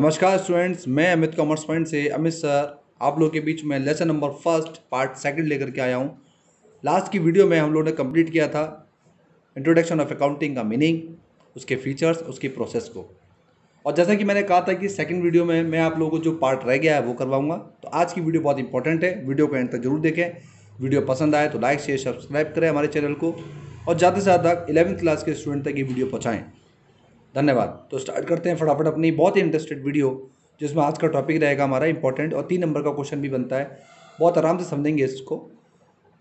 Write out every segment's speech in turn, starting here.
नमस्कार स्टूडेंट्स मैं Amit commerce point से अमित सर आप लोगों के बीच में lesson number first part second लेकर के आया हूँ लास्ट की वीडियो में हम लोगों ने कंप्लीट किया था इंट्रोडक्शन ऑफ अकाउंटिंग का मीनिंग उसके फीचर्स उसकी प्रोसेस को और जैसा कि मैंने कहा था कि सेकंड वीडियो में मैं आप लोगों को जो पार्ट रह गया है वो करवाऊंगा तो आज की वीडियो बहुत इंपॉर्टेंट है वीडियो को एंड तक जरूर देखें वीडियो पसंद आए तो लाइक शेयर सब्सक्राइब करें हमारे चैनल को और ज़्यादा से ज़्यादा इलेवंथ क्लास के स्टूडेंट तक ये वीडियो पहुँचाएँ धन्यवाद तो स्टार्ट करते हैं फटाफट अपनी बहुत ही इंटरेस्टेड वीडियो जिसमें आज का टॉपिक रहेगा हमारा इंपॉर्टेंट और तीन नंबर का क्वेश्चन भी बनता है बहुत आराम से समझेंगे इसको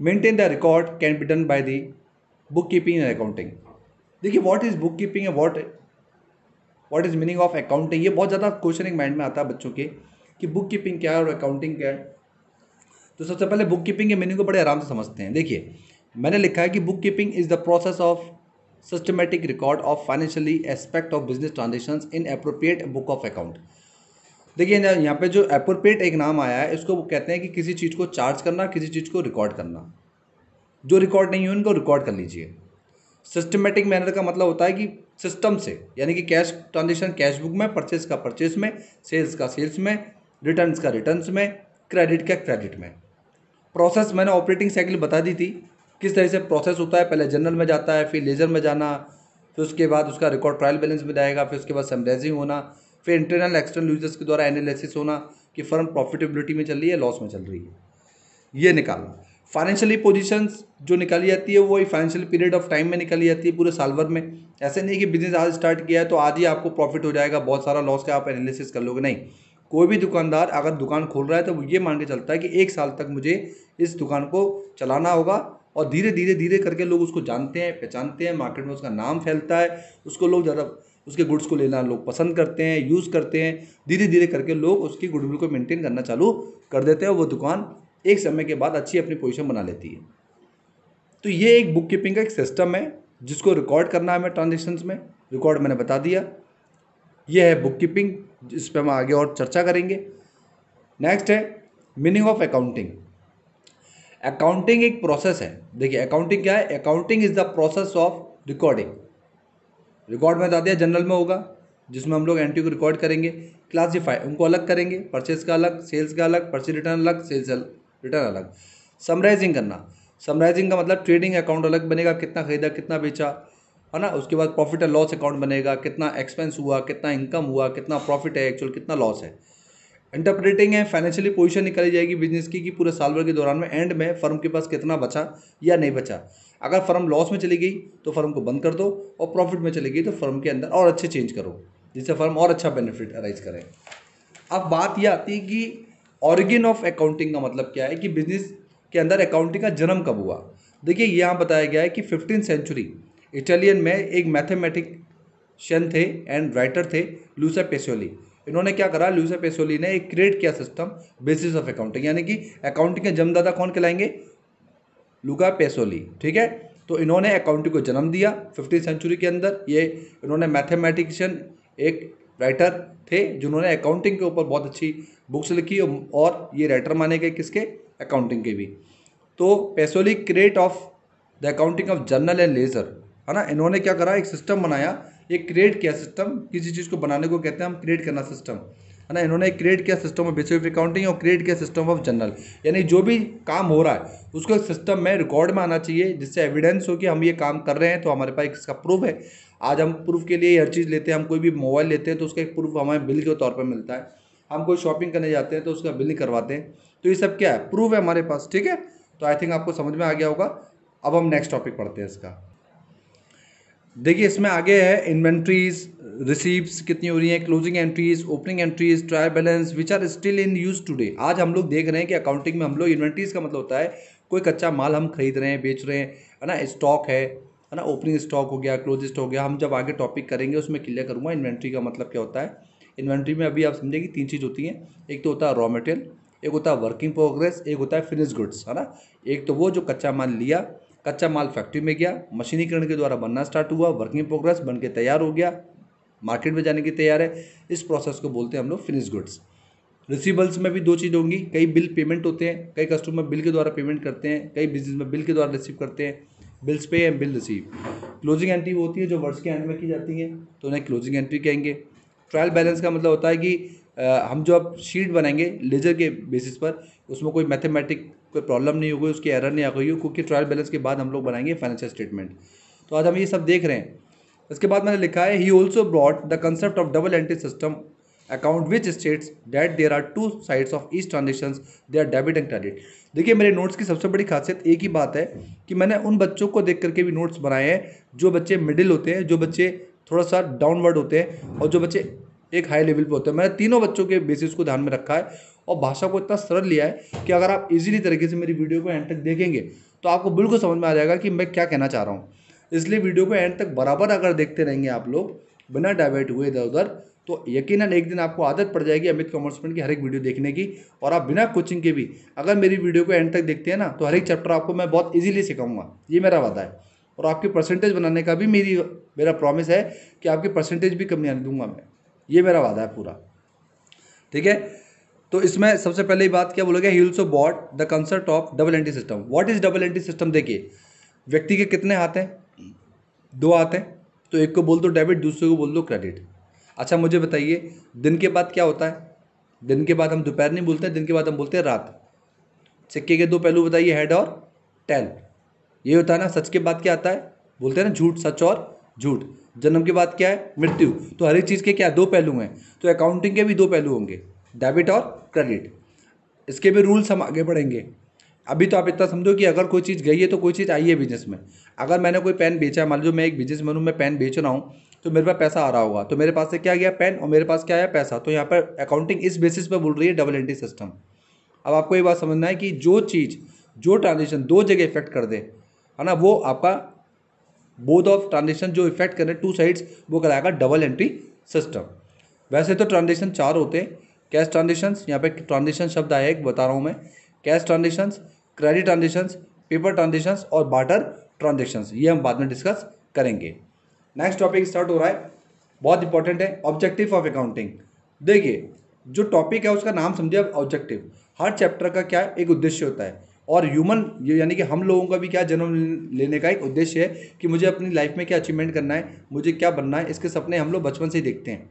maintain the record can be done by the book keeping and accounting देखिए what is book keeping and what what is meaning of accounting ये बहुत ज़्यादा क्वेश्चन एक माइंड में आता है बच्चों के कि बुक कीपिंग क्या है और अकाउंटिंग क्या है तो सबसे पहले बुक कीपिंग के मीनिंग को बड़े आराम से समझते हैं देखिए मैंने लिखा है कि book keeping is the process of systematic record of financially aspect of business transaction in appropriate book of account देखिए यहाँ पे जो अप्रोप्रिएट एक नाम आया है इसको वो कहते हैं कि किसी चीज़ को चार्ज करना किसी चीज़ को रिकॉर्ड करना जो रिकॉर्ड नहीं हुई उनको रिकॉर्ड कर लीजिए सिस्टमेटिक मैनर का मतलब होता है कि सिस्टम से यानी कि कैश ट्रांजेक्शन कैश बुक में परचेज का परचेज में सेल्स का सेल्स में रिटर्न का रिटर्न में क्रेडिट का क्रेडिट में प्रोसेस मैंने ऑपरेटिंग साइकिल बता दी थी किस तरह से प्रोसेस होता है पहले जनरल में जाता है फिर लेजर में जाना फिर उसके बाद उसका रिकॉर्ड ट्रायल बैलेंस में जाएगा फिर उसके बाद समराइजिंग होना फिर इंटरनल एक्सटर्नल यूजर्स के द्वारा एनालिसिस होना कि फर्म प्रॉफिटेबिलिटी में चल रही है लॉस में चल रही है ये निकालना फाइनेंशियली पोजिशन जो निकाली जाती है वो फाइनेंशियल पीरियड ऑफ टाइम में निकाली जाती है पूरे साल भर में ऐसे नहीं कि बिजनेस आज स्टार्ट किया है तो आज ही आपको प्रॉफिट हो जाएगा बहुत सारा लॉस का आप एनालिसिस कर लोगे नहीं कोई भी दुकानदार अगर दुकान खोल रहा है तो वो ये मान के चलता है कि एक साल तक मुझे इस दुकान को चलाना होगा और धीरे धीरे धीरे करके लोग उसको जानते हैं पहचानते हैं मार्केट में उसका नाम फैलता है उसको लोग ज़्यादा उसके गुड्स को लेना लोग पसंद करते हैं यूज़ करते हैं धीरे धीरे करके लोग उसकी गुडविल को मेंटेन करना चालू कर देते हैं वो दुकान एक समय के बाद अच्छी अपनी पोजिशन बना लेती है तो ये एक बुक कीपिंग का एक सिस्टम है जिसको रिकॉर्ड करना है हमें ट्रांजेक्शन्स में रिकॉर्ड मैंने बता दिया यह है बुक कीपिंग जिस पर हम आगे और चर्चा करेंगे नेक्स्ट है मीनिंग ऑफ अकाउंटिंग अकाउंटिंग एक प्रोसेस है देखिए अकाउंटिंग क्या है accounting is the process of recording record में बता दिया जनरल में होगा जिसमें हम लोग एंट्री को रिकॉर्ड करेंगे क्लासीफाई उनको अलग करेंगे परचेज का अलग सेल्स का अलग परचेज रिटर्न अलग सेल्स रिटर्न अलग समराइजिंग करना समराइजिंग का मतलब ट्रेडिंग अकाउंट अलग बनेगा कितना खरीदा कितना बेचा है ना उसके बाद प्रॉफिट एंड लॉस अकाउंट बनेगा कितना एक्सपेंस हुआ कितना इनकम हुआ कितना प्रॉफिट है एक्चुअल कितना लॉस है इंटरप्रेटिंग है फाइनेंशियली पोजीशन निकाली जाएगी बिजनेस की कि पूरे साल भर के दौरान में एंड में फर्म के पास कितना बचा या नहीं बचा अगर फर्म लॉस में चली गई तो फर्म को बंद कर दो और प्रॉफिट में चली गई तो फर्म के अंदर और अच्छे चेंज करो जिससे फर्म और अच्छा बेनिफिट अराइज करें अब बात यह आती है कि ऑरिजिन ऑफ अकाउंटिंग का मतलब क्या है कि बिजनेस के अंदर अकाउंटिंग का जन्म कब हुआ देखिए यहाँ बताया गया है कि फिफ्टीन सेंचुरी इटालियन में एक शन थे एंड राइटर थे लूसा पेसोली इन्होंने क्या करा लूसा पेसोली ने एक क्रिएट किया सिस्टम बेसिस ऑफ अकाउंटिंग यानी कि अकाउंटिंग के जन्मदाता कौन कहलाएंगे लुका पेसोली ठीक है तो इन्होंने अकाउंटिंग को जन्म दिया फिफ्टीन सेंचुरी के अंदर ये इन्होंने मैथेमेटिशियन एक राइटर थे जिन्होंने अकाउंटिंग के ऊपर बहुत अच्छी बुक्स लिखी और ये राइटर माने गए किसके अकाउंटिंग के भी तो Pacioli create of the accounting of journal and ledger है ना इन्होंने क्या करा एक सिस्टम बनाया एक क्रिएट किया सिस्टम किसी चीज़ को बनाने को कहते हैं हम क्रिएट करना सिस्टम है ना इन्होंने क्रिएट किया सिस्टम ऑफ बेसिक अकाउंटिंग और क्रिएट किया सिस्टम ऑफ जनरल यानी जो भी काम हो रहा है उसको एक सिस्टम में रिकॉर्ड में आना चाहिए जिससे एविडेंस हो कि हम ये काम कर रहे हैं तो हमारे पास इसका प्रूफ है आज हम प्रूफ के लिए हर चीज़ लेते हैं हम कोई भी मोबाइल लेते हैं तो उसका एक प्रूफ हमारे बिल के तौर पर मिलता है हम कोई शॉपिंग करने जाते हैं तो उसका बिल करवाते हैं तो ये सब क्या है प्रूफ है हमारे पास ठीक है तो आई थिंक आपको समझ में आ गया होगा अब हम नेक्स्ट टॉपिक पढ़ते हैं इसका देखिए इसमें आगे है इन्वेंट्रीज रिसीप्स कितनी हो रही हैं closing entries opening entries trial balance which are still in use today आज हम लोग देख रहे हैं कि अकाउंटिंग में हम लोग इन्वेंट्रीज का मतलब होता है कोई कच्चा माल हम खरीद रहे हैं बेच रहे हैं है ना स्टॉक है है ना ओपनिंग स्टॉक हो गया क्लोज स्टॉक हो गया हम जब आगे टॉपिक करेंगे उसमें क्लियर करूँगा इन्वेंट्री का मतलब क्या होता है इन्वेंट्री में अभी आप समझेंगे तीन चीज़ होती हैं एक तो होता है रॉ मटेरियल एक होता है वर्किंग प्रोग्रेस एक होता है फिनिश गुड्स है ना एक तो वो जो कच्चा माल लिया कच्चा माल फैक्ट्री में गया मशीनीकरण के द्वारा बनना स्टार्ट हुआ वर्किंग प्रोग्रेस बन के तैयार हो गया मार्केट में जाने की तैयार है इस प्रोसेस को बोलते हैं हम लोग फिनिश गुड्स रिसीबल्स में भी दो चीज़ होंगी कई बिल पेमेंट होते हैं कई कस्टमर बिल के द्वारा पेमेंट करते हैं कई बिजनेस में बिल के द्वारा रिसीव करते हैं bills pay and bill receive closing entry होती है जो वर्ष के एंड में की जाती है तो उन्हें क्लोजिंग एंट्री कहेंगे ट्रायल बैलेंस का मतलब होता है कि हम जो अब शीट बनाएंगे लेजर के बेसिस पर उसमें कोई मैथेमेटिक कोई प्रॉब्लम नहीं होगी उसकी एरर नहीं आ गई हो क्योंकि ट्रायल बैलेंस के बाद हम लोग बनाएंगे फाइनेंशियल स्टेटमेंट तो आज हम ये सब देख रहे हैं इसके बाद मैंने लिखा है he also brought the concept of double entry system account which states that there are two sides of each transaction they are debit and credit देखिए मेरे नोट्स की सबसे बड़ी खासियत एक ही बात है कि मैंने उन बच्चों को देख करके भी नोट्स बनाए हैं जो बच्चे मिडिल होते हैं जो बच्चे थोड़ा सा डाउनवर्ड होते हैं और जो बच्चे एक हाई लेवल पे होते हैं मैंने तीनों बच्चों के बेसिस को ध्यान में रखा है और भाषा को इतना सरल लिया है कि अगर आप इजीली तरीके से मेरी वीडियो को एंड तक देखेंगे तो आपको बिल्कुल समझ में आ जाएगा कि मैं क्या कहना चाह रहा हूँ इसलिए वीडियो को एंड तक बराबर अगर देखते रहेंगे आप लोग बिना डाइवर्ट हुए इधर उधर तो यकीनन एक दिन आपको आदत पड़ जाएगी अमित पेंट की हर एक वीडियो देखने की और आप बिना कोचिंग के भी अगर मेरी वीडियो को एंड तक देखते हैं ना तो हर एक चैप्टर आपको मैं बहुत ईजिली सिखाऊंगा ये मेरा वादा है और आपकी परसेंटेज बनाने का भी मेरी मेरा प्रॉमिस है कि आपकी परसेंटेज भी कम नहीं आने दूंगा मैं ये मेरा वादा है पूरा ठीक है तो इसमें सबसे पहले बात क्या बोलोगे he also brought the concept of double entry system what is double entry system देखिए व्यक्ति के कितने हाथ हैं दो हाथ हैं तो एक को बोल दो डेबिट दूसरे को बोल दो क्रेडिट अच्छा मुझे बताइए दिन के बाद क्या होता है दिन के बाद हम दोपहर नहीं बोलते दिन के बाद हम बोलते हैं रात सिक्के के दो पहलू बताइए हेड और टेल ये होता है ना सच के बाद क्या आता है बोलते हैं ना झूठ सच और झूठ जन्म के बाद क्या है मृत्यु तो हर एक चीज़ के क्या दो पहलू हैं तो अकाउंटिंग के भी दो पहलू होंगे डेबिट और क्रेडिट इसके भी रूल्स हम आगे बढ़ेंगे अभी तो आप इतना समझो कि अगर कोई चीज़ गई है तो कोई चीज़ आई है बिजनेस में अगर मैंने कोई पेन बेचा है मान लो मैं एक बिजनेस मैन हूँ मैं पेन बेच रहा हूँ तो मेरे पास पैसा आ रहा होगा तो मेरे पास से क्या गया पेन और मेरे पास क्या आया पैसा तो यहाँ पर अकाउंटिंग इस बेसिस पर बोल रही है डबल एंट्री सिस्टम अब आपको ये बात समझना है कि जो चीज़ जो ट्रांजेक्शन दो जगह इफेक्ट कर दे है ना वो आपका बोथ ऑफ ट्रांजेक्शन जो इफेक्ट करें टू साइड्स वो कराएगा डबल एंट्री सिस्टम वैसे तो ट्रांजेक्शन चार होते हैं कैश ट्रांजेक्शन्स यहाँ पे ट्रांजेक्शन शब्द आया एक बता रहा हूँ मैं cash transactions credit transactions paper transactions और बाटर ट्रांजेक्शन्स ये हम बाद में डिस्कस करेंगे नेक्स्ट टॉपिक स्टार्ट हो रहा है बहुत इंपॉर्टेंट है ऑब्जेक्टिव ऑफ अकाउंटिंग देखिए जो टॉपिक है उसका नाम समझिए ऑब्जेक्टिव हर चैप्टर का क्या एक उद्देश्य होता है और ह्यूमन यानी कि हम लोगों का भी क्या जन्म लेने का एक उद्देश्य है कि मुझे अपनी लाइफ में क्या अचीवमेंट करना है मुझे क्या बनना है इसके सपने हम लोग बचपन से ही देखते हैं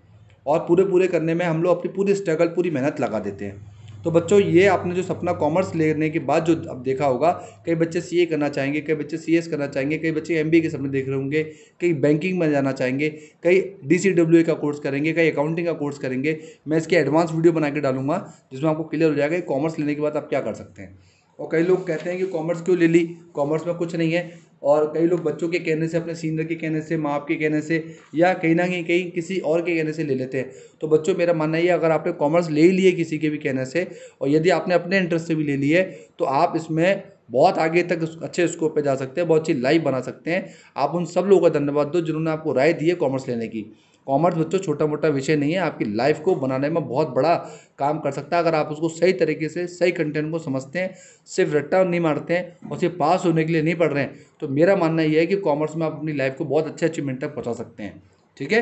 और पूरे पूरे करने में हम लोग अपनी पूरी स्ट्रगल पूरी मेहनत लगा देते हैं तो बच्चों ये आपने जो सपना कॉमर्स लेने के बाद जो अब देखा होगा कई बच्चे सीए करना चाहेंगे कई बच्चे सीएस करना चाहेंगे कई बच्चे एमबीए के सपने देख रहे होंगे कई बैंकिंग में जाना चाहेंगे कई डीसीडब्ल्यूए का कोर्स करेंगे कई अकाउंटिंग का कोर्स करेंगे मैं इसके एडवांस वीडियो बना के डालूंगा जिसमें आपको क्लियर हो जाएगा कि कॉमर्स लेने के बाद आप क्या कर सकते हैं और कई लोग कहते हैं कि कॉमर्स क्यों ले ली कॉमर्स में कुछ नहीं है और कई लोग बच्चों के कहने से अपने सीनियर के कहने से माँ बाप के कहने से या कहीं ना कहीं कहीं किसी और के कहने से ले लेते हैं तो बच्चों मेरा मानना ये अगर आपने कॉमर्स ले ही लिए किसी के भी कहने से और यदि आपने अपने इंटरेस्ट से भी ले लिए तो आप इसमें बहुत आगे तक अच्छे स्कोप पे जा सकते हैं बहुत अच्छी लाइफ बना सकते हैं आप उन सब लोगों का धन्यवाद दो जिन्होंने आपको राय दी है कॉमर्स लेने की कॉमर्स बच्चों छोटा मोटा विषय नहीं है आपकी लाइफ को बनाने में बहुत बड़ा काम कर सकता है अगर आप उसको सही तरीके से सही कंटेंट को समझते हैं सिर्फ रट्टा नहीं मारते हैं और सिर्फ पास होने के लिए नहीं पढ़ रहे हैं तो मेरा मानना यह है कि कॉमर्स में आप अपनी लाइफ को बहुत अच्छे अचीवमेंट तक पहुँचा सकते हैं ठीक है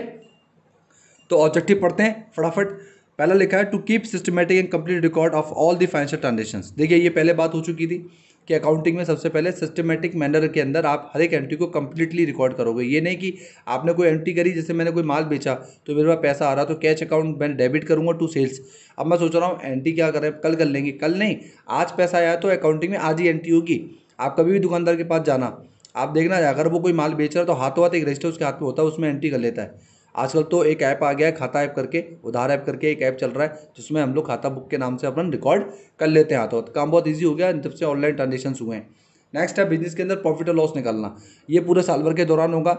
तो ऑब्जेक्टिव पढ़ते हैं फटाफट पहला लिखा है to keep systematic and complete record of all the financial transaction देखिए ये पहले बात हो चुकी थी कि अकाउंटिंग में सबसे पहले सिस्टमेटिक मैनर के अंदर आप हर एक एंट्री को कंप्लीटली रिकॉर्ड करोगे ये नहीं कि आपने कोई एंट्री करी जैसे मैंने कोई माल बेचा तो मेरे पास पैसा आ रहा तो कैश अकाउंट मैं डेबिट करूँगा टू सेल्स अब मैं सोच रहा हूँ एंट्री क्या करें कल कर लेंगे कल नहीं आज पैसा आया तो अकाउंटिंग में आज ही एंट्री होगी आप कभी भी दुकानदार के पास जाना आप देखना अगर वो कोई माल बेच रहा है तो हाथों हाथ एक रजिस्टर उसके हाथ में होता है उसमें एंट्री कर लेता है आजकल तो एक ऐप आ गया है खाता ऐप करके उधार ऐप करके एक ऐप चल रहा है जिसमें हम लोग खाता बुक के नाम से अपन रिकॉर्ड कर लेते हैं हाथों तो काम बहुत ईजी हो गया जब से ऑनलाइन ट्रांजेक्शन हुए हैं नेक्स्ट है बिजनेस के अंदर प्रॉफिट और लॉस निकालना ये पूरे साल भर के दौरान होगा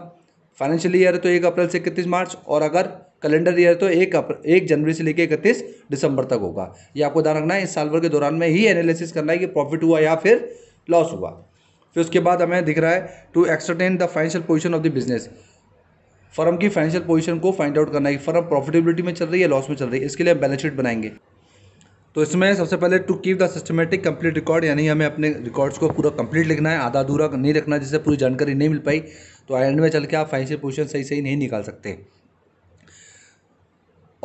फाइनेंशियल ईयर है तो एक अप्रैल से इकतीस मार्च और अगर कैलेंडर ईयर तो एक अप्रैल एक जनवरी से लेकर इकतीस दिसंबर तक होगा ये आपको ध्यान रखना है इस साल भर के दौरान में ही एनालिसिस करना है कि प्रॉफिट हुआ या फिर लॉस हुआ फिर उसके बाद हमें दिख रहा है to ascertain the financial position of the business firm की फाइनेंशियल पोजीशन को फाइंड आउट करना है कि फर्म प्रॉफिटेबिलिटी में चल रही है या लॉस में चल रही है इसके लिए हम बैलेंस शीट बनाएंगे तो इसमें सबसे पहले to keep the systematic complete record यानी हमें अपने रिकॉर्ड्स को पूरा कंप्लीट लिखना है आधा अधूरा नहीं रखना जिससे पूरी जानकारी नहीं मिल पाई तो एंड में चल के आप फाइनेंशियल पोजिशन सही सही नहीं निकाल सकते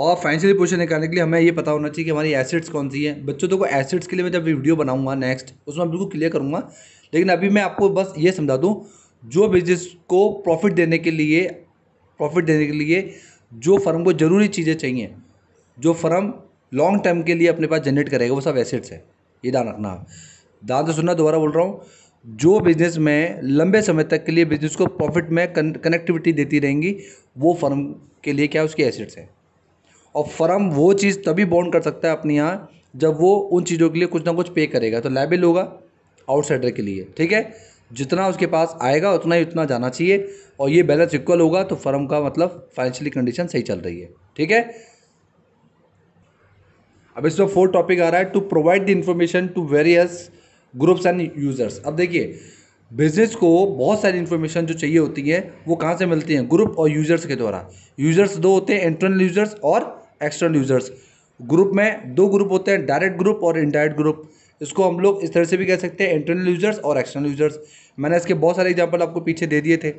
और फाइनेंशियल पोजिशन निकालने के लिए हमें ये पता होना चाहिए कि हमारी एसेट्स कौन सी है बच्चों तो को एसेट्स के लिए मैं जब वीडियो बनाऊंगा नेक्स्ट उसमें बिल्कुल क्लियर करूँगा लेकिन अभी मैं आपको बस ये समझा दूँ जो बिजनेस को प्रॉफिट देने के लिए प्रॉफिट देने के लिए जो फर्म को ज़रूरी चीज़ें चाहिए जो फर्म लॉन्ग टर्म के लिए अपने पास जनरेट करेगा वो सब एसेट्स है ये ध्यान रखना ध्यान से सुनना दोबारा बोल रहा हूँ जो बिजनेस में लंबे समय तक के लिए बिजनेस को प्रॉफिट में कनेक्टिविटी देती रहेंगी वो फर्म के लिए क्या उसके एसेट्स हैं और फर्म वो चीज़ तभी बॉन्ड कर सकता है अपने यहाँ जब वो उन चीज़ों के लिए कुछ ना कुछ पे करेगा तो लाइबल होगा आउटसाइडर के लिए ठीक है जितना उसके पास आएगा उतना ही उतना जाना चाहिए और ये बैलेंस इक्वल होगा तो फर्म का मतलब फाइनेंशियली कंडीशन सही चल रही है ठीक है अब इसमें फोर्थ टॉपिक आ रहा है to provide the information to various groups and users अब देखिए बिजनेस को बहुत सारी इन्फॉर्मेशन जो चाहिए होती है वो कहाँ से मिलती है ग्रुप और यूजर्स के द्वारा यूजर्स दो होते हैं इंटरनल यूजर्स और एक्सटर्नल यूजर्स ग्रुप में दो ग्रुप होते हैं डायरेक्ट ग्रुप और इनडायरेक्ट ग्रुप इसको हम लोग इस तरह से भी कह सकते हैं इंटरनल यूजर्स और एक्सटर्नल यूजर्स मैंने इसके बहुत सारे एग्जाम्पल आपको पीछे दे दिए थे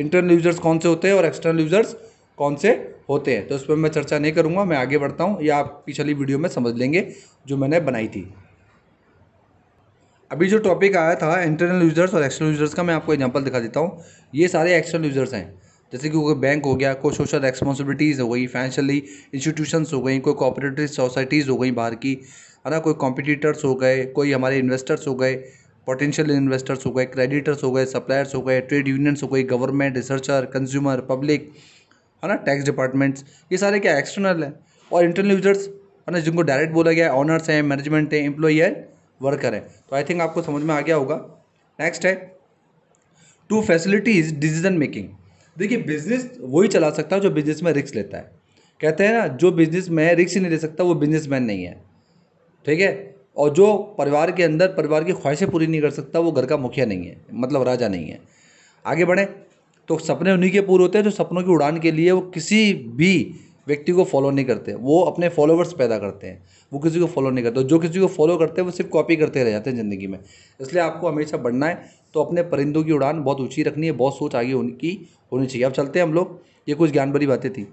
इंटरनल यूजर्स कौन से होते हैं और एक्सटर्नल यूजर्स कौन से होते हैं तो इस पर मैं चर्चा नहीं करूँगा मैं आगे बढ़ता हूँ या आप पिछली वीडियो में समझ लेंगे जो मैंने बनाई थी अभी जो टॉपिक आया था इंटरनल यूजर्स और एक्सटर्नल यूजर्स का मैं आपको एग्जाम्पल दिखा देता हूँ ये सारे एक्सटर्नल यूजर्स हैं जैसे कि कोई बैंक हो गया कोई सोशल रेस्पॉन्सिबिलिटीज़ हो गई फाइनेंशियली इंस्टीट्यूशंस हो गई कोई कोऑपरेटिव सोसाइटीज़ हो गई बाहर की है ना कोई कॉम्पिटिटर्स हो गए कोई हमारे इन्वेस्टर्स हो गए पोटेंशियल इन्वेस्टर्स हो गए क्रेडिटर्स हो गए सप्लायर्स हो गए ट्रेड यूनियंस हो गई गवर्नमेंट रिसर्चर कंज्यूमर पब्लिक है ना टैक्स डिपार्टमेंट्स ये सारे क्या एक्सटर्नल हैं और इंटरनल यूजर्स है ना जिनको डायरेक्ट बोला गया है ऑनर्स हैं मैनेजमेंट हैं एम्प्लॉई है वर्कर हैं तो आई थिंक आपको समझ में आ गया होगा नेक्स्ट है टू फैसिलिटीज़ डिसीजन मेकिंग देखिए बिजनेस वही चला सकता है जो बिजनेस में रिक्स लेता है कहते हैं ना जो बिजनेस में रिक्स नहीं ले सकता वो बिजनेस मैन नहीं है ठीक है और जो परिवार के अंदर परिवार की ख्वाहिशें पूरी नहीं कर सकता वो घर का मुखिया नहीं है मतलब राजा नहीं है आगे बढ़ें तो सपने उन्हीं के पूरे होते हैं जो सपनों की उड़ान के लिए वो किसी भी व्यक्ति को फॉलो नहीं करते वो अपने फॉलोवर्स पैदा करते हैं वो किसी को फॉलो नहीं करते जो किसी को फॉलो करते हैं वो सिर्फ कॉपी करते रह जाते हैं ज़िंदगी में इसलिए आपको हमेशा बढ़ना है तो अपने परिंदों की उड़ान बहुत ऊँची रखनी है बहुत सोच आगे उनकी होनी चाहिए अब चलते हैं हम लोग ये कुछ ज्ञान भरी बातें थी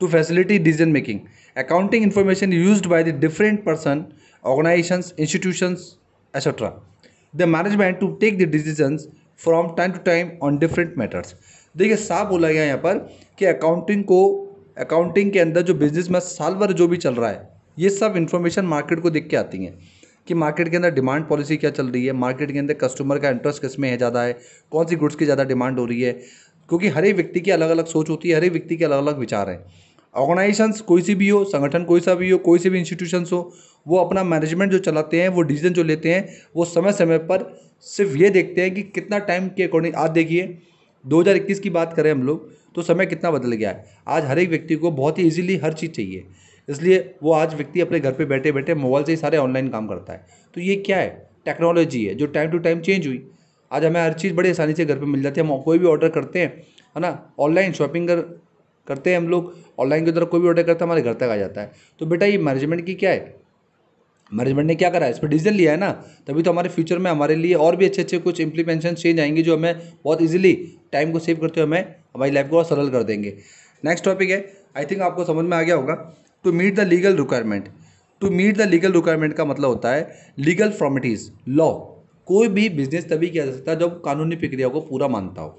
to facility decision making. Accounting information used by the different person, organizations, institutions, etc. The management to take the decisions from time to time on different matters. देखिए साफ बोला गया यहाँ पर कि अकाउंटिंग को अकाउंटिंग के अंदर जो बिजनेस में साल भर जो भी चल रहा है ये सब इन्फॉर्मेशन मार्केट को देख के आती है कि मार्केट के अंदर डिमांड पॉलिसी क्या चल रही है मार्केट के अंदर कस्टमर का इंटरेस्ट किस में है ज़्यादा है कौन सी गुड्स की ज़्यादा डिमांड हो रही है क्योंकि हर एक व्यक्ति की अलग अलग सोच होती है हर एक व्यक्ति के अलग अलग विचार हैं ऑर्गेनाइजेशन कोई सी भी हो संगठन कोई सा भी हो कोई से भी इंस्टीट्यूशंस हो वो अपना मैनेजमेंट जो चलाते हैं वो डिसीजन जो लेते हैं वो समय समय पर सिर्फ ये देखते हैं कि कितना टाइम के अकॉर्डिंग आज देखिए 2021 की बात करें हम लोग तो समय कितना बदल गया है आज हर एक व्यक्ति को बहुत ही ईजिली हर चीज़ चाहिए इसलिए वो आज व्यक्ति अपने घर पे बैठे बैठे मोबाइल से ही सारे ऑनलाइन काम करता है तो ये क्या है टेक्नोलॉजी है जो टाइम टू टाइम चेंज हुई आज हमें हर चीज़ बड़ी आसानी से घर पर मिल जाती है हम कोई भी ऑर्डर करते हैं है ना ऑनलाइन शॉपिंग कर करते हैं हम लोग ऑनलाइन की तरफ कोई भी ऑर्डर करता है हमारे घर तक आ जाता है तो बेटा ये मैनेजमेंट की क्या है मैनेजमेंट ने क्या करा है इस पर डिसीजन लिया है ना तभी तो हमारे फ्यूचर में हमारे लिए और भी अच्छे अच्छे कुछ इंप्लीमेंशन चेंज आएंगे जो हमें बहुत इजीली टाइम को सेव करते हुए हमें हमारी लाइफ को और सरल कर देंगे नेक्स्ट टॉपिक है आई थिंक आपको समझ में आ गया होगा to meet the legal requirement to meet the legal requirement का मतलब होता है लीगल फॉर्मिटीज़ लॉ कोई भी बिजनेस तभी किया जा सकता है जब कानूनी प्रक्रिया को पूरा मानता हो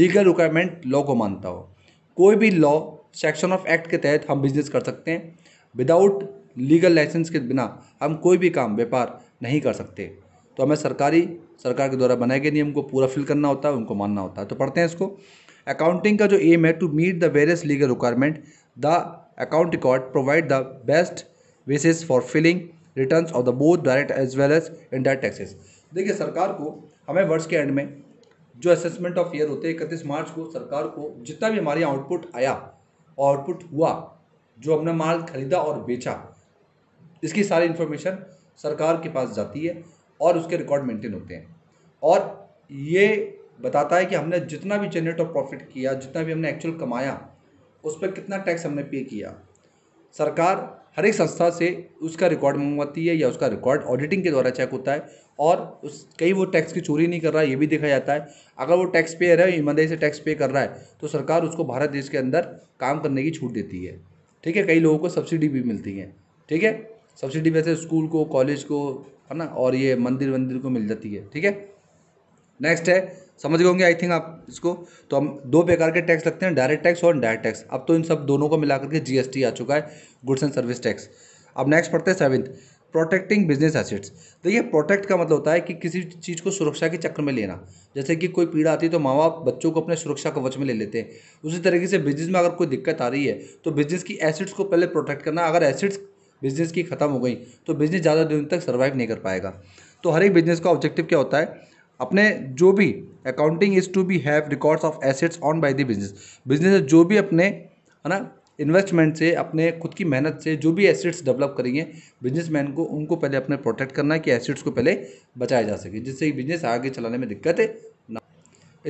लीगल रिक्वायरमेंट लॉ को मानता हो कोई भी लॉ सेक्शन ऑफ एक्ट के तहत हम बिजनेस कर सकते हैं विदाउट लीगल लाइसेंस के बिना हम कोई भी काम व्यापार नहीं कर सकते तो हमें सरकारी सरकार के द्वारा बनाए गए नियम को पूरा फिल करना होता है उनको मानना होता है तो पढ़ते हैं इसको अकाउंटिंग का जो एम है to meet the various legal requirement the account record provide the best basis for filing return of the both direct as well as indirect taxes देखिए सरकार को हमें वर्ष के एंड में जो असेसमेंट ऑफ ईयर होते हैं इकतीस मार्च को सरकार को जितना भी हमारे यहाँ आउटपुट आया और आउटपुट हुआ जो हमने माल खरीदा और बेचा इसकी सारी इन्फॉर्मेशन सरकार के पास जाती है और उसके रिकॉर्ड मेंटेन होते हैं और ये बताता है कि हमने जितना भी जनरेट और प्रॉफिट किया जितना भी हमने एक्चुअल कमाया उस पर कितना टैक्स हमने पे किया सरकार हर एक संस्था से उसका रिकॉर्ड मंगवाती है या उसका रिकॉर्ड ऑडिटिंग के द्वारा चेक होता है और उस कहीं वो टैक्स की चोरी नहीं कर रहा है ये भी देखा जाता है अगर वो टैक्स पेयर है ईमानदारी से टैक्स पे कर रहा है तो सरकार उसको भारत देश के अंदर काम करने की छूट देती है ठीक है कई लोगों को सब्सिडी भी मिलती है ठीक है सब्सिडी वैसे स्कूल को कॉलेज को है ना और ये मंदिर वंदिर को मिल जाती है ठीक है नेक्स्ट है समझ गए होंगे आई थिंक आप इसको तो हम दो प्रकार के टैक्स लगते हैं डायरेक्ट टैक्स और डायरेक्ट टैक्स अब तो इन सब दोनों को मिला करके जीएसटी आ चुका है गुड्स एंड सर्विस टैक्स अब नेक्स्ट पढ़ते हैं सेवेंथ प्रोटेक्टिंग बिजनेस एसेट्स देखिए प्रोटेक्ट का मतलब होता है कि किसी चीज़ को सुरक्षा के चक्र में लेना जैसे कि कोई पीड़ा आती है तो माँ बाप बच्चों को अपने सुरक्षा कवच में ले लेते हैं उसी तरीके से बिजनेस में अगर कोई दिक्कत आ रही है तो बिजनेस की एसेट्स को पहले प्रोटेक्ट करना अगर एसेट्स बिजनेस की ख़त्म हो गई तो बिजनेस ज़्यादा दिन तक सर्वाइव नहीं कर पाएगा तो हर एक बिजनेस का ऑब्जेक्टिव क्या होता है अपने जो भी accounting is to be have records of assets on by the business business जो भी अपने है ना इन्वेस्टमेंट से अपने खुद की मेहनत से जो भी एसिड्स डेवलप करेंगे बिजनेसमैन को उनको पहले अपने प्रोटेक्ट करना है कि एसिड्स को पहले बचाया जा सके जिससे बिजनेस आगे चलाने में दिक्कत है ना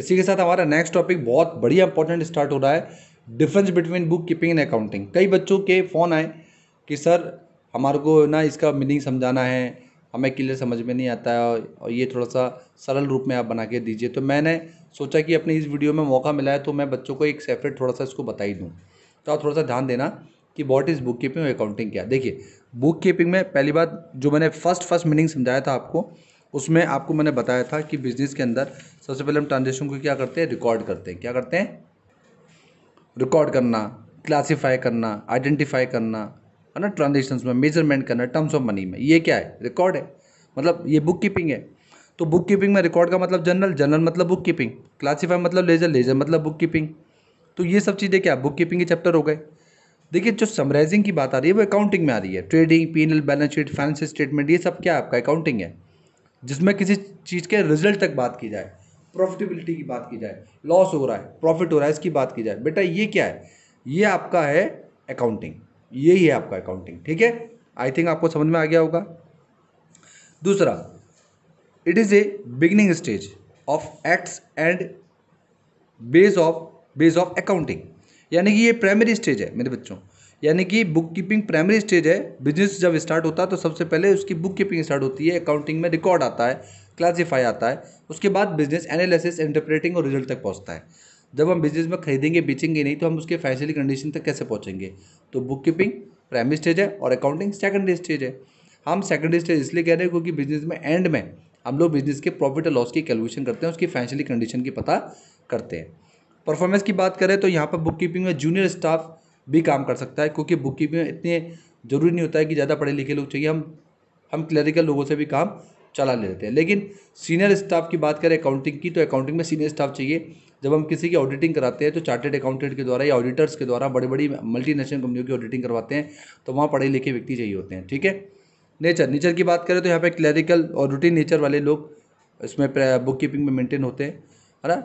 इसी के साथ हमारा नेक्स्ट टॉपिक बहुत बढ़िया इंपॉर्टेंट स्टार्ट हो रहा है difference between book keeping and accounting कई बच्चों के फ़ोन आए कि सर हमारे को ना इसका मीनिंग समझाना है हमें क्लियर समझ में नहीं आता है और ये थोड़ा सा सरल रूप में आप बना के दीजिए तो मैंने सोचा कि अपने इस वीडियो में मौका मिला है तो मैं बच्चों को एक सेपरेट थोड़ा सा इसको बता ही दूँ तो आप थोड़ा सा ध्यान देना कि वॉट इज़ बुक कीपिंग और अकाउंटिंग क्या देखिए बुक कीपिंग में पहली बात जो मैंने फर्स्ट फर्स्ट मीनिंग समझाया था आपको उसमें आपको मैंने बताया था कि बिजनेस के अंदर सबसे पहले हम ट्रांजेक्शन को क्या करते हैं रिकॉर्ड करते हैं क्या करते हैं रिकॉर्ड करना क्लासीफाई करना आइडेंटिफाई करना है ना ट्रांजेक्शन्स में मेजरमेंट करना टर्म्स ऑफ मनी में ये क्या है रिकॉर्ड है मतलब ये बुक कीपिंग है तो बुक कीपिंग में रिकॉर्ड का मतलब जनरल जनरल मतलब बुक कीपिंग क्लासीफाई मतलब लेजर लेजर मतलब बुक कीपिंग तो ये सब चीज़ें क्या बुक कीपिंग के चैप्टर हो गए देखिए जो समराइजिंग की बात आ रही है वो अकाउंटिंग में आ रही है trading P and L balance sheet financial statement ये सब क्या आपका अकाउंटिंग है जिसमें किसी चीज़ के रिजल्ट तक बात की जाए प्रॉफिटेबिलिटी की बात की जाए लॉस हो रहा है प्रॉफिट हो रहा है इसकी बात की जाए बेटा ये क्या है ये आपका है अकाउंटिंग यही है आपका अकाउंटिंग ठीक है आई थिंक आपको समझ में आ गया होगा दूसरा it is a beginning stage of acts and base of base of accounting यानी कि ये प्राइमरी स्टेज है मेरे बच्चों यानी कि बुक कीपिंग प्राइमरी स्टेज है बिजनेस जब स्टार्ट होता है तो सबसे पहले उसकी बुक कीपिंग स्टार्ट होती है अकाउंटिंग में रिकॉर्ड आता है क्लासीफाई आता है उसके बाद बिजनेस एनालिसिस इंटरप्रेटिंग और रिजल्ट तक पहुँचता है जब हम बिजनेस में खरीदेंगे बेचेंगे नहीं तो हम उसके फाइनेंशियल कंडीशन तक कैसे पहुँचेंगे तो बुक कीपिंग प्राइमरी स्टेज है और अकाउंटिंग सेकेंडरी स्टेज है हम सेकेंडरी स्टेज इसलिए कह रहे हैं क्योंकि बिजनेस में एंड में हम लोग बिजनेस के प्रॉफिट और लॉस की कैलकुलेशन करते हैं उसकी फाइनेंशियल कंडीशन की पता करते हैं परफॉर्मेंस की बात करें तो यहाँ पर बुक कीपिंग में जूनियर स्टाफ भी काम कर सकता है क्योंकि बुक कीपिंग में इतने ज़रूरी नहीं होता है कि ज़्यादा पढ़े लिखे लोग चाहिए हम हम क्लरिकल लोगों से भी काम चला लेते हैं लेकिन सीनियर स्टाफ की बात करें अकाउंटिंग की तो अकाउंटिंग में सीनियर स्टाफ चाहिए जब हम किसी की ऑडिटिंग कराते हैं तो चार्टेड अकाउंटेंट के द्वारा या ऑडिटर्स के द्वारा बड़ी बड़ी मल्टीनेशनल कंपनियों की ऑडिटिंग करवाते हैं तो वहाँ पढ़े लिखे व्यक्ति चाहिए होते हैं ठीक है नेचर नेचर की बात करें तो यहाँ पे क्लरिकल और रूटीन नेचर वाले लोग इसमें बुक कीपिंग में मेनटेन होते हैं है ना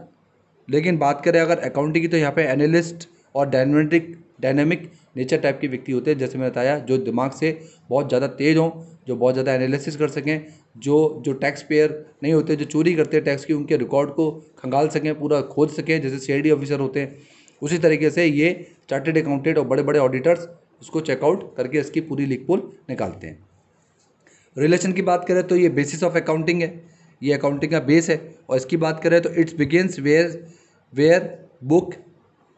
लेकिन बात करें अगर अकाउंटिंग की तो यहाँ पे एनालिस्ट और डायनेटिक डायनेमिक नेचर टाइप के व्यक्ति होते हैं जैसे मैंने बताया जो दिमाग से बहुत ज़्यादा तेज हों जो बहुत ज़्यादा एनालिसिस कर सकें जो जो टैक्स पेयर नहीं होते जो चोरी करते हैं टैक्स की उनके रिकॉर्ड को खंगाल सकें पूरा खोज सकें जैसे सी ऑफिसर होते हैं उसी तरीके से ये चार्टेड अकाउंटेंट और बड़े बड़े ऑडिटर्स उसको चेकआउट करके इसकी पूरी लिख निकालते हैं रिलेशन की बात करें तो ये बेसिस ऑफ अकाउंटिंग है ये अकाउंटिंग का बेस है और इसकी बात करें तो it's begins where where book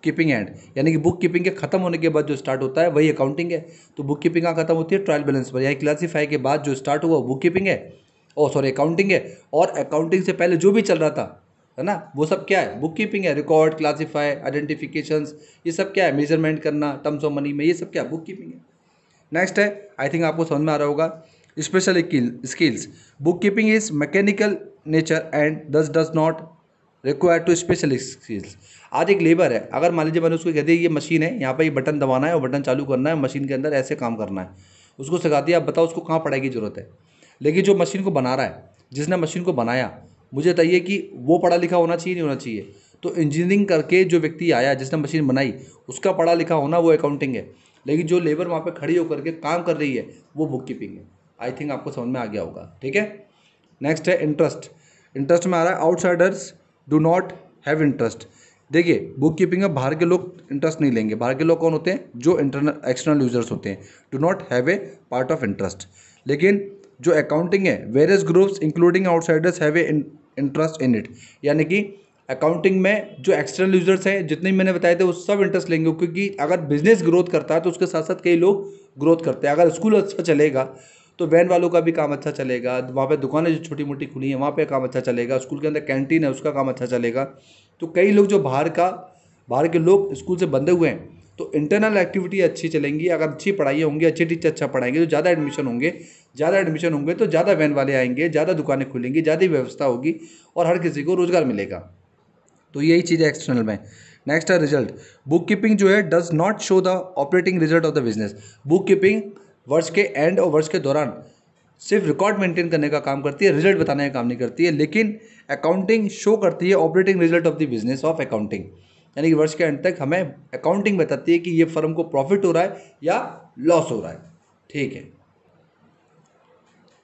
keeping end यानी कि बुक कीपिंग के खत्म होने के बाद जो स्टार्ट होता है वही अकाउंटिंग है तो बुक कीपिंग का खत्म होती है ट्रायल बैलेंस पर यानी क्लासीफाई के बाद जो स्टार्ट हुआ बुक कीपिंग oh, है और सॉरी अकाउंटिंग है और अकाउंटिंग से पहले जो भी चल रहा था है ना वो सब क्या है बुक कीपिंग है रिकॉर्ड क्लासीफाई आइडेंटिफिकेशन ये सब क्या है मेजरमेंट करना टर्म्स ऑफ मनी में ये सब क्या है बुक कीपिंग है नेक्स्ट है आई थिंक आपको समझ में आ रहा होगा special skills book keeping is mechanical nature and this does not require to special skills आज एक लेबर है अगर मान लीजिए मैंने उसको कह दिया ये मशीन है यहाँ पर ये बटन दबाना है और बटन चालू करना है मशीन के अंदर ऐसे काम करना है उसको सिखा दिया आप बताओ उसको कहाँ पढ़ाई की ज़रूरत है लेकिन जो मशीन को बना रहा है जिसने मशीन को बनाया मुझे बताइए कि वो पढ़ा लिखा होना चाहिए नहीं होना चाहिए तो इंजीनियरिंग करके जो व्यक्ति आया जिसने मशीन बनाई उसका पढ़ा लिखा होना वो अकाउंटिंग है लेकिन जो लेबर वहाँ पर खड़ी होकर के काम कर रही है वो बुक कीपिंग है आई थिंक आपको समझ में आ गया होगा ठीक है नेक्स्ट है इंटरेस्ट इंटरेस्ट में आ रहा है outsiders do not have interest देखिए बुक कीपिंग में बाहर के लोग इंटरेस्ट नहीं लेंगे बाहर के लोग कौन होते हैं जो इंटरनल एक्सटर्नल यूजर्स होते हैं do not have a part of interest लेकिन जो अकाउंटिंग है various groups including outsiders have a interest in it यानी कि अकाउंटिंग में जो एक्सटर्नल यूजर्स हैं जितने मैंने बताए थे वो सब इंटरेस्ट लेंगे क्योंकि अगर बिजनेस ग्रोथ करता है तो उसके साथ साथ कई लोग ग्रोथ करते हैं अगर स्कूल अच्छा चलेगा तो वैन वालों का भी काम अच्छा चलेगा वहाँ पे दुकानें जो छोटी मोटी खुली हैं वहाँ पे काम अच्छा चलेगा स्कूल के अंदर कैंटीन है उसका काम अच्छा चलेगा तो कई लोग जो बाहर का बाहर के लोग स्कूल से बंधे हुए हैं तो इंटरनल एक्टिविटी अच्छी चलेंगी अगर अच्छी पढ़ाई होंगी अच्छे टीचर अच्छा पढ़ाएंगे तो ज़्यादा एडमिशन होंगे ज़्यादा एडमिशन होंगे तो ज़्यादा वैन वाले आएंगे ज़्यादा दुकानें खुलेंगी ज़्यादा व्यवस्था होगी और हर किसी को रोज़गार मिलेगा तो यही चीज़ है एक्सटर्नल में नेक्स्ट है रिजल्ट बुक कीपिंग जो है does not show the operating result of the business book keeping वर्ष के एंड और वर्ष के दौरान सिर्फ रिकॉर्ड मेंटेन करने का काम करती है रिजल्ट बताने का काम नहीं करती है लेकिन अकाउंटिंग शो करती है operating result of the business of accounting यानी कि वर्ष के एंड तक हमें अकाउंटिंग बताती है कि ये फर्म को प्रॉफिट हो रहा है या लॉस हो रहा है ठीक है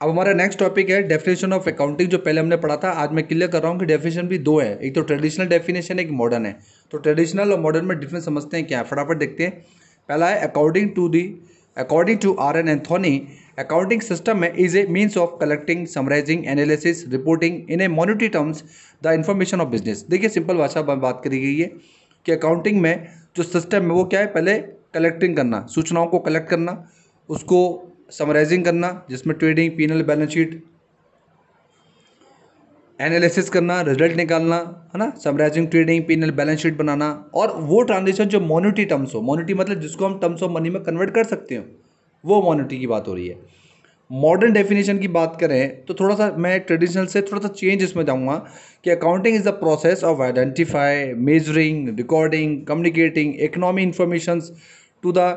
अब हमारा नेक्स्ट टॉपिक है डेफिनेशन ऑफ अकाउंटिंग जो पहले हमने पढ़ा था आज मैं क्लियर कर रहा हूँ कि डेफिनेशन भी दो है एक तो ट्रेडिशनल डेफिनेशन एक मॉडर्न है तो ट्रेडिशनल और मॉडर्न में डिफरेंस समझते हैं क्या फटाफट देखते हैं पहला है according to the according to R N Anthony accounting system में is a means of collecting summarising analysis reporting in a monetary terms the information of business देखिए सिंपल भाषा में बात करी गई है कि अकाउंटिंग में जो सिस्टम है वो क्या है पहले कलेक्टिंग करना सूचनाओं को कलेक्ट करना उसको समराइजिंग करना जिसमें trading P and L balance sheet analysis करना रिजल्ट निकालना है ना summarising trading L balance sheet बनाना और वो ट्रांजेक्शन जो मोनिटी टर्म्स हो मोनिटी मतलब जिसको हम टर्म्स ऑफ मनी में कन्वर्ट कर सकते हो वो मोनिटी की बात हो रही है मॉडर्न डेफिनेशन की बात करें तो थोड़ा सा मैं ट्रेडिशनल से थोड़ा सा चेंज इसमें जाऊँगा कि accounting is the process of identify measuring recording communicating economy information to the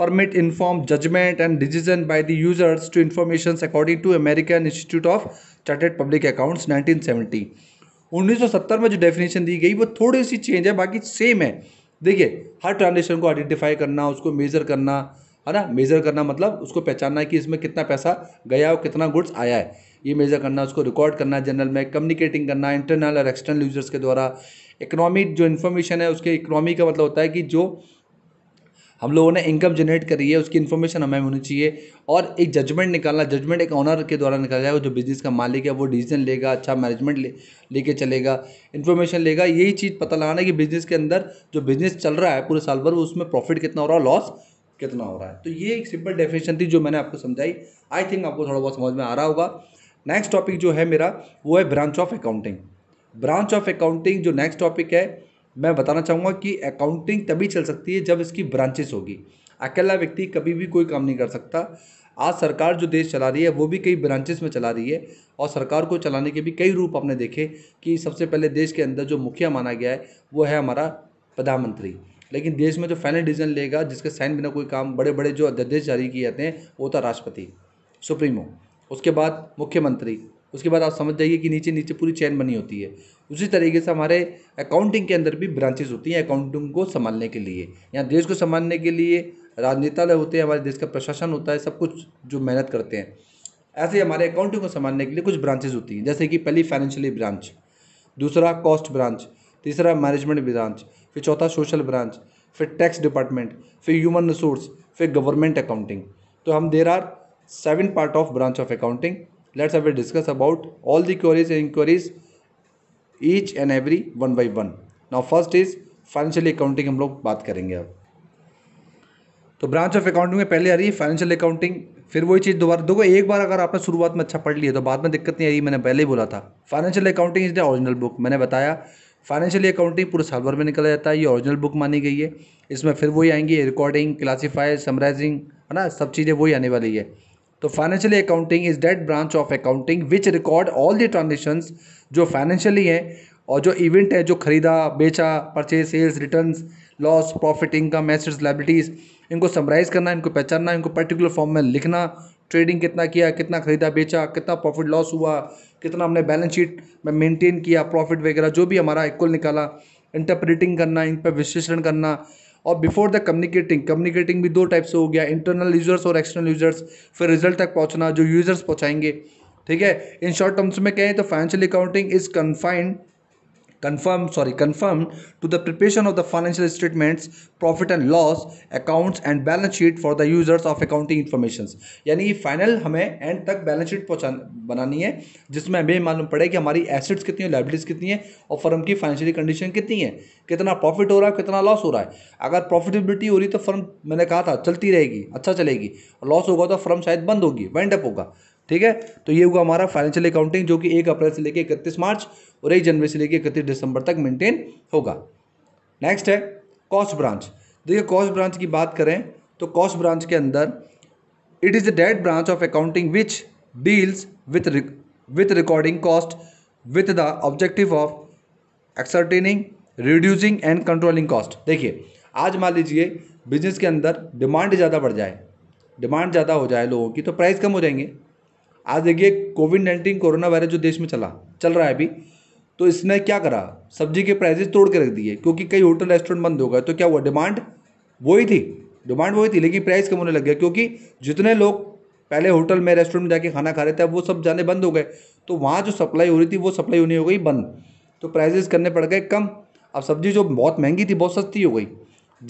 permit informed judgment and decision by the users to informations according to American Institute of Chartered Public Accounts 1970 1970 में जो definition दी गई वो थोड़ी सी change है बाकी same है देखिए हर transaction को आइडेंटिफाई करना उसको मेज़र करना है ना मेज़र करना मतलब उसको पहचानना कि इसमें कितना पैसा गया और कितना गुड्स आया है ये मेज़र करना उसको रिकॉर्ड करना जनरल में कम्युनिकेटिंग करना इंटरनल और एक्सटर्नल यूजर्स के द्वारा इकोनॉमी जो इन्फॉर्मेशन है उसके इकोनॉमी का मतलब होता है कि जो हम लोगों ने इनकम जनरेट करी है उसकी इन्फॉर्मेशन हमें होनी चाहिए और एक जजमेंट निकालना जजमेंट एक ऑनर के द्वारा निकाला जाएगा जो बिज़नेस का मालिक है वो डिसीजन लेगा अच्छा मैनेजमेंट ले लेके चलेगा इन्फॉर्मेशन लेगा यही चीज़ पता लगाना है कि बिज़नेस के अंदर जो बिज़नेस चल रहा है पूरे साल भर उसमें प्रॉफिट कितना हो रहा है लॉस कितना हो रहा है तो ये एक सिंपल डेफिनेशन थी जो मैंने आपको समझाई आई थिंक आपको थोड़ा बहुत समझ में आ रहा होगा नेक्स्ट टॉपिक जो है मेरा वो है branch of accounting branch of accounting जो नेक्स्ट टॉपिक है मैं बताना चाहूँगा कि अकाउंटिंग तभी चल सकती है जब इसकी ब्रांचेस होगी अकेला व्यक्ति कभी भी कोई काम नहीं कर सकता आज सरकार जो देश चला रही है वो भी कई ब्रांचेस में चला रही है और सरकार को चलाने के भी कई रूप आपने देखे कि सबसे पहले देश के अंदर जो मुखिया माना गया है वो है हमारा प्रधानमंत्री लेकिन देश में जो फाइनल डिसीजन लेगा जिसके साइन बिना कोई काम बड़े बड़े जो अध्यादेश जारी किए जाते हैं वो था राष्ट्रपति सुप्रीमो उसके बाद मुख्यमंत्री उसके बाद आप समझ जाइए कि नीचे नीचे पूरी चैन बनी होती है उसी तरीके से हमारे अकाउंटिंग के अंदर भी ब्रांचेज होती हैं अकाउंटिंग को संभालने के लिए यहाँ देश को संभालने के लिए राजनेता होते हैं हमारे देश का प्रशासन होता है सब कुछ जो मेहनत करते हैं ऐसे हमारे अकाउंटिंग को संभालने के लिए कुछ ब्रांचेज होती हैं जैसे कि पहली फाइनेंशियली ब्रांच दूसरा कॉस्ट ब्रांच तीसरा मैनेजमेंट ब्रांच फिर चौथा सोशल ब्रांच फिर टैक्स डिपार्टमेंट फिर ह्यूमन रिसोर्स फिर गवर्नमेंट अकाउंटिंग तो हम there are seven part of branch of accounting let's अब discuss about all the queries and inquiries each and every one by one now first is financial accounting हम लोग बात करेंगे अब तो ब्रांच ऑफ अकाउंटिंग में पहले आ रही है फाइनेंशियल अकाउंटिंग फिर वही चीज़ दोबारा देखो एक बार अगर आपने शुरुआत में अच्छा पढ़ लिया तो बाद में दिक्कत नहीं आई मैंने पहले ही बोला था financial accounting is the original book मैंने बताया फाइनेंशियल अकाउंटिंग पूरे साल भर में निकला जाता है ये ओरिजिनल बुक मानी गई है इसमें फिर वही आएंगी रिकॉर्डिंग क्लासीफाई समराइजिंग है ना सब चीज़ें वही आने वाली है तो financial accounting is that branch of accounting which record all the transactions जो फाइनेंशियली हैं और जो इवेंट है जो खरीदा बेचा purchase sales return loss profit income assets liabilities इनको समराइज़ करना इनको पहचानना इनको पर्टिकुलर फॉर्म में लिखना ट्रेडिंग कितना किया कितना खरीदा बेचा कितना प्रॉफिट लॉस हुआ कितना हमने बैलेंस शीट में मेंटेन किया प्रॉफिट वगैरह जो भी हमारा इक्वल निकाला इंटरप्रेटिंग करना इन पर विश्लेषण करना और बिफोर द कम्युनिकेटिंग कम्युनिकेटिंग भी दो टाइप से हो गया इंटरनल यूजर्स और एक्सटर्नल यूजर्स फिर रिजल्ट तक पहुंचना जो यूजर्स पहुंचाएंगे ठीक है इन शॉर्ट टर्म्स में कहें तो financial accounting is confined confirm sorry confirm to the preparation of the financial statements profit and loss accounts and balance sheet for the users of accounting informations यानी final हमें end तक balance sheet पहुँचा बनानी है जिसमें हमें मालूम पड़े कि हमारी एसेट्स कितनी है लाइबिलिटीज़ कितनी है और फर्म की फाइनेंशियल कंडीशन कितनी है कितना प्रॉफिट हो रहा है कितना लॉस हो रहा है अगर प्रॉफिटेबिलिटी हो रही तो फर्म मैंने कहा था चलती रहेगी अच्छा चलेगी और लॉस होगा तो फर्म शायद बंद होगी वाइंड अप होगा ठीक है तो ये हुआ हमारा फाइनेंशियल अकाउंटिंग जो कि एक अप्रैल से लेकर इकतीस मार्च और एक जनवरी से लेकर इकतीस दिसंबर तक मेंटेन होगा नेक्स्ट है कॉस्ट ब्रांच देखिए कॉस्ट ब्रांच की बात करें तो कॉस्ट ब्रांच के अंदर it is the that branch of accounting which deals with with recording cost with the objective of ascertaining reducing and controlling cost देखिए आज मान लीजिए बिजनेस के अंदर डिमांड ज़्यादा बढ़ जाए डिमांड ज़्यादा हो जाए लोगों की तो प्राइस कम हो जाएंगे आज देखिए कोविड नाइन्टीन कोरोना वायरस जो देश में चला चल रहा है अभी तो इसने क्या करा सब्जी के प्राइजेस तोड़ के रख दिए क्योंकि कई होटल रेस्टोरेंट बंद हो गए तो क्या हुआ डिमांड वही थी डिमांड वही थी लेकिन प्राइस कम होने लग गया क्योंकि जितने लोग पहले होटल में रेस्टोरेंट में जाके खाना खा रहे थे वो सब जाने बंद हो गए तो वहाँ जो सप्लाई हो रही थी वो सप्लाई होनी हो गई बंद तो प्राइजेस करने पड़ गए कम अब सब्जी जो बहुत महंगी थी बहुत सस्ती हो गई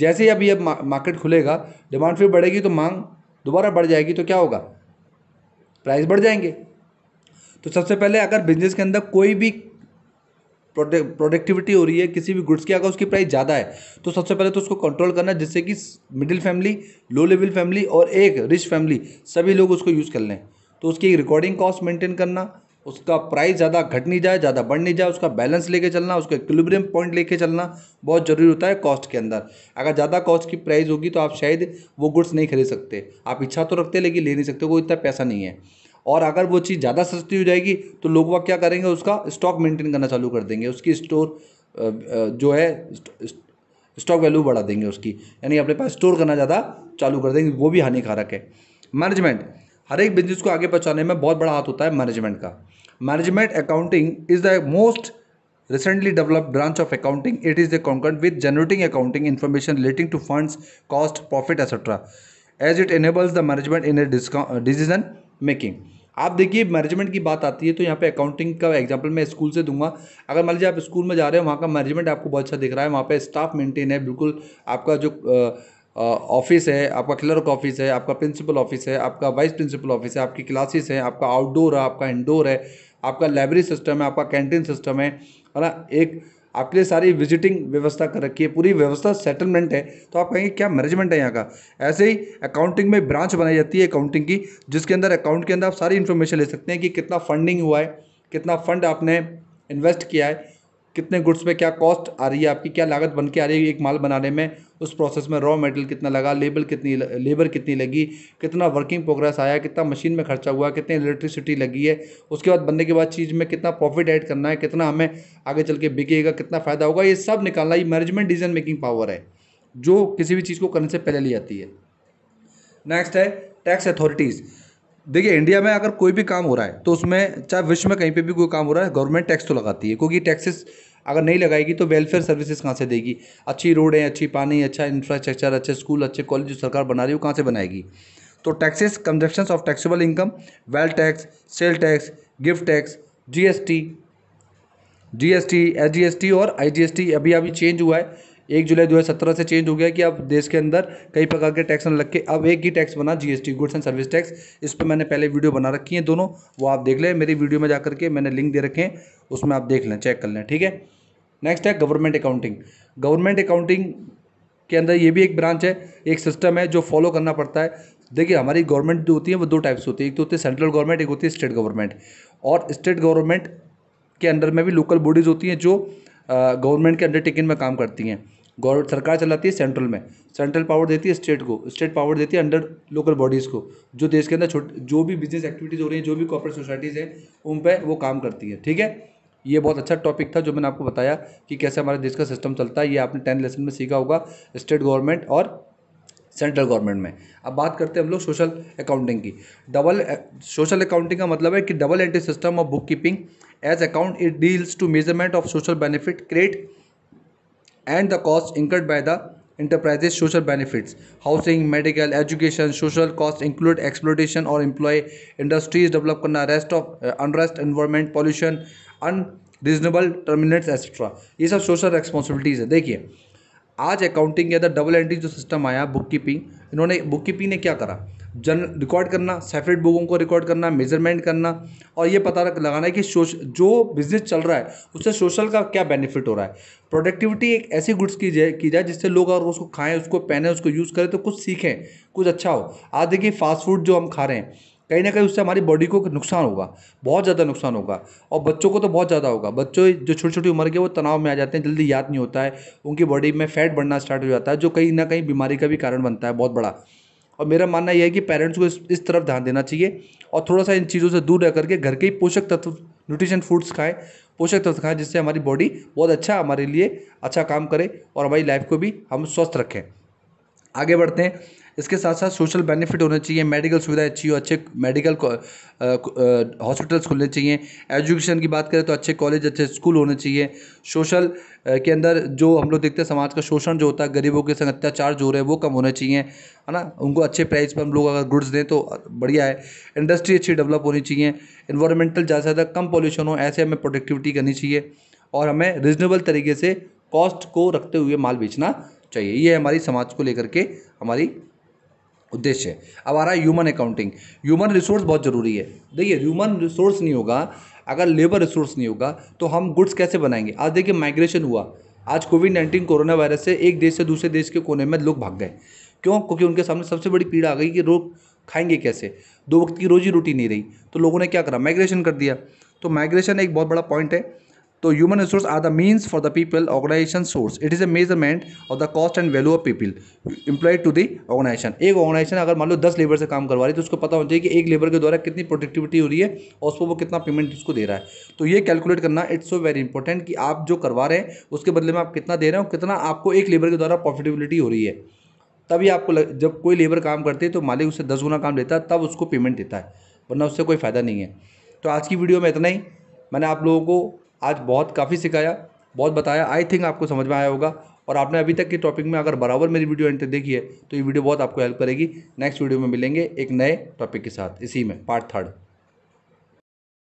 जैसे ही अभी अब मार्केट खुलेगा डिमांड फिर बढ़ेगी तो मांग दोबारा बढ़ जाएगी तो क्या होगा प्राइस बढ़ जाएंगे तो सबसे पहले अगर बिजनेस के अंदर कोई भी प्रोडक्टिविटी हो रही है किसी भी गुड्स की अगर उसकी प्राइस ज़्यादा है तो सबसे पहले तो उसको कंट्रोल करना जिससे कि middle family low level family और एक रिच फैमिली सभी लोग उसको यूज़ कर लें तो उसकी रिकॉर्डिंग कॉस्ट मेंटेन करना उसका प्राइस ज़्यादा घट नहीं जाए ज़्यादा बढ़ नहीं जाए उसका बैलेंस लेके चलना उसका इक्विलिब्रियम पॉइंट लेके चलना बहुत ज़रूरी होता है कॉस्ट के अंदर अगर ज़्यादा कॉस्ट की प्राइस होगी तो आप शायद वो गुड्स नहीं खरीद सकते आप इच्छा तो रखते लेकिन ले नहीं सकते वो इतना पैसा नहीं है और अगर वो चीज़ ज़्यादा सस्ती हो जाएगी तो लोग वह क्या करेंगे उसका स्टॉक मेंटेन करना चालू कर देंगे उसकी स्टोर जो है स्टॉक वैल्यू बढ़ा देंगे उसकी यानी अपने पास स्टोर करना ज़्यादा चालू कर देंगे वो भी हानिकारक है मैनेजमेंट हर एक बिजनेस को आगे पहुँचाने में बहुत बड़ा हाथ होता है मैनेजमेंट का Management accounting is the most recently developed branch of accounting. It is concurrent with generating accounting information relating to funds, cost, profit, etc. As it enables the management in decision making आप देखिए management की बात आती है तो यहाँ पे accounting का एग्जांपल मैं स्कूल से दूंगा अगर मान लीजिए आप स्कूल में जा रहे हैं वहाँ का मैनेजमेंट आपको बहुत अच्छा दिख रहा है वहाँ पे स्टाफ मेंटेन है बिल्कुल आपका जो ऑफिस uh, uh, है आपका क्लर्क ऑफिस है आपका प्रिंसिपल ऑफिस है आपका वाइस प्रिंसिपल ऑफिस है आपकी क्लासेस है आपका आउटडोर है आपका इंडोर है आपका लाइब्रेरी सिस्टम है आपका कैंटीन सिस्टम है है ना एक आपके लिए सारी विजिटिंग व्यवस्था कर रखी है पूरी व्यवस्था सेटलमेंट है तो आप कहेंगे क्या मैनेजमेंट है यहाँ का ऐसे ही अकाउंटिंग में ब्रांच बनाई जाती है अकाउंटिंग की जिसके अंदर अकाउंट के अंदर आप सारी इन्फॉर्मेशन ले सकते हैं कि कितना फंडिंग हुआ है कितना फंड आपने इन्वेस्ट किया है कितने गुड्स पे क्या कॉस्ट आ रही है आपकी क्या लागत बन के आ रही है एक माल बनाने में उस प्रोसेस में रॉ मटेरियल कितना लगा लेबर कितनी लेबर कितनी लगी कितना वर्किंग प्रोग्रेस आया कितना मशीन में खर्चा हुआ कितनी इलेक्ट्रिसिटी लगी है उसके बाद बनने के बाद चीज़ में कितना प्रॉफिट ऐड करना है कितना हमें आगे चल के बिकेगा कितना फ़ायदा होगा ये सब निकालना ये मैनेजमेंट डिसीजन मेकिंग पावर है जो किसी भी चीज़ को करने से पहले ली जाती है नेक्स्ट है टैक्स अथॉरिटीज़ देखिए इंडिया में अगर कोई भी काम हो रहा है तो उसमें चाहे विश्व में कहीं पे भी कोई काम हो रहा है गवर्नमेंट टैक्स तो लगाती है क्योंकि टैक्सेस अगर नहीं लगाएगी तो वेलफेयर सर्विसेज कहाँ से देगी अच्छी रोडें अच्छी पानी अच्छा इंफ्रास्ट्रक्चर अच्छे स्कूल अच्छे कॉलेज जो सरकार बना रही है वो कहाँ से बनाएगी तो taxes conjunction of taxable income wealth tax sale tax gift tax G S T और आई अभी अभी चेंज हुआ है एक जुलाई दो हज़ार सत्रह से चेंज हो गया कि अब देश के अंदर कई प्रकार के टैक्स लग के अब एक ही टैक्स बना GST goods and service tax इस पर मैंने पहले वीडियो बना रखी है दोनों वो आप देख लें मेरी वीडियो में जा करके मैंने लिंक दे रखे हैं उसमें आप देख लें चेक कर लें ठीक है नेक्स्ट है गवर्नमेंट अकाउंटिंग गवर्नमेंट अकाउंटिंग के अंदर ये भी एक ब्रांच है एक सिस्टम है जो फॉलो करना पड़ता है देखिए हमारी गवर्नमेंट जो होती है वो दो टाइप्स होती है एक तो होती है सेंट्रल गवर्नमेंट एक होती है स्टेट गवर्नमेंट और स्टेट गवर्नमेंट के अंडर में भी लोकल बॉडीज़ होती हैं जो गवर्नमेंट के अंडरटेकिंग में काम करती हैं गवर्नमेंट सरकार चलाती है सेंट्रल में सेंट्रल पावर देती है स्टेट को स्टेट पावर देती है अंडर लोकल बॉडीज़ को जो देश के अंदर छोटे जो भी बिजनेस एक्टिविटीज़ हो रही हैं जो भी कॉपरेट सोसाइटीज़ हैं उन पर वो काम करती है ठीक है ये बहुत अच्छा टॉपिक था जो मैंने आपको बताया कि कैसे हमारे देश का सिस्टम चलता है ये आपने टेंथ लेसन में सीखा होगा स्टेट गवर्नमेंट और सेंट्रल गवर्नमेंट में अब बात करते हैं हम लोग सोशल अकाउंटिंग की डबल सोशल अकाउंटिंग का मतलब है कि double entry system of book keeping as account it deals to measurement of social benefit create and the cost incurred by the enterprises social benefits housing medical education social cost include exploitation और employ industries develop करना rest of unrest environment pollution on reasonable terminates etcetera ये सब social responsibilities है देखिए आज accounting के अंदर double entry जो सिस्टम आया बुक कीपिंग इन्होंने बुक कीपिंग ने क्या करा जन रिकॉर्ड करना सेपरेट बुकों को रिकॉर्ड करना मेजरमेंट करना और ये पता लगाना है कि सोश जो बिज़नेस चल रहा है उससे सोशल का क्या बेनिफिट हो रहा है प्रोडक्टिविटी एक ऐसी गुड्स की जाए की जाए जिससे लोग अगर उसको खाएँ उसको पहने उसको यूज़ करें तो कुछ सीखें कुछ अच्छा हो आज देखिए फास्ट फूड जो हम खा रहे हैं कहीं ना कहीं उससे हमारी बॉडी को नुकसान होगा बहुत ज़्यादा नुकसान होगा और बच्चों को तो बहुत ज़्यादा होगा बच्चों जो छोटी छोटी उम्र के वो तनाव में आ जाते हैं जल्दी याद नहीं होता है उनकी बॉडी में फैट बढ़ना स्टार्ट हो जाता है जो कहीं ना कहीं बीमारी का भी कारण बनता है बहुत बड़ा और मेरा मानना यह है कि पेरेंट्स को इस तरफ ध्यान देना चाहिए और थोड़ा सा इन चीज़ों से दूर रह करके घर के ही पोषक तत्व न्यूट्रिशन फूड्स खाएँ पोषक तत्व खाएँ जिससे हमारी बॉडी बहुत अच्छा हमारे लिए अच्छा काम करे और हमारी लाइफ को भी हम स्वस्थ रखें आगे बढ़ते हैं इसके साथ साथ सोशल बेनिफिट होने चाहिए मेडिकल सुविधाएँ अच्छी हो अच्छे मेडिकल हॉस्पिटल्स खुलने चाहिए एजुकेशन की बात करें तो अच्छे कॉलेज अच्छे स्कूल होने चाहिए सोशल के अंदर जो हम लोग देखते हैं समाज का शोषण जो होता है गरीबों के संग अत्याचार जो हो रहे हैं वो कम होने चाहिए है ना उनको अच्छे प्राइस पर हम लोग अगर गुड्स दें तो बढ़िया है इंडस्ट्री अच्छी डेवलप होनी चाहिए इन्वायरमेंटल ज़्यादा से ज़्यादा कम पॉल्यूशन हो ऐसे हमें प्रोडक्टिविटी करनी चाहिए और हमें रिजनेबल तरीके से कॉस्ट को रखते हुए माल बेचना चाहिए ये हमारी समाज को लेकर के हमारी उद्देश्य अब आ रहा है ह्यूमन अकाउंटिंग ह्यूमन रिसोर्स बहुत ज़रूरी है देखिए ह्यूमन रिसोर्स नहीं होगा अगर लेबर रिसोर्स नहीं होगा तो हम गुड्स कैसे बनाएंगे आज देखिए माइग्रेशन हुआ आज कोविड नाइन्टीन कोरोना वायरस से एक देश से दूसरे देश के कोने में लोग भाग गए क्यों क्योंकि उनके सामने सबसे बड़ी पीड़ा आ गई कि लोग खाएंगे कैसे दो वक्त की रोजी रोटी नहीं रही तो लोगों ने क्या करा माइग्रेशन कर दिया तो माइग्रेशन एक बहुत बड़ा पॉइंट है तो human resource are the means for the people organisation source it is a measurement of the cost and value of people implied to the organisation एक ऑर्गेनाइजेशन अगर मान लो दस लेबर से काम करवा रही है तो उसको पता होना चाहिए कि एक लेबर के द्वारा कितनी प्रोडक्टिविटी हो रही है और उसको वो कितना पेमेंट उसको दे रहा है तो ये कैलकुलेट करना इट्स सो वेरी इंपॉर्टेंट कि आप जो करवा रहे हैं उसके बदले में आप कितना दे रहे हैं कितना आपको एक लेबर के द्वारा प्रॉफिटेबिलिटी हो रही है तभी आपको लग, जब कोई लेबर काम करती है तो मालिक उससे दस गुना काम लेता है तब उसको पेमेंट देता है वरना उससे कोई फ़ायदा नहीं है तो आज की वीडियो में इतना ही मैंने आप लोगों को आज बहुत काफ़ी सिखाया बहुत बताया आई थिंक आपको समझ में आया होगा और आपने अभी तक के टॉपिक में अगर बराबर मेरी वीडियो एंड तक देखी है तो ये वीडियो बहुत आपको हेल्प करेगी नेक्स्ट वीडियो में मिलेंगे एक नए टॉपिक के साथ इसी में पार्ट थर्ड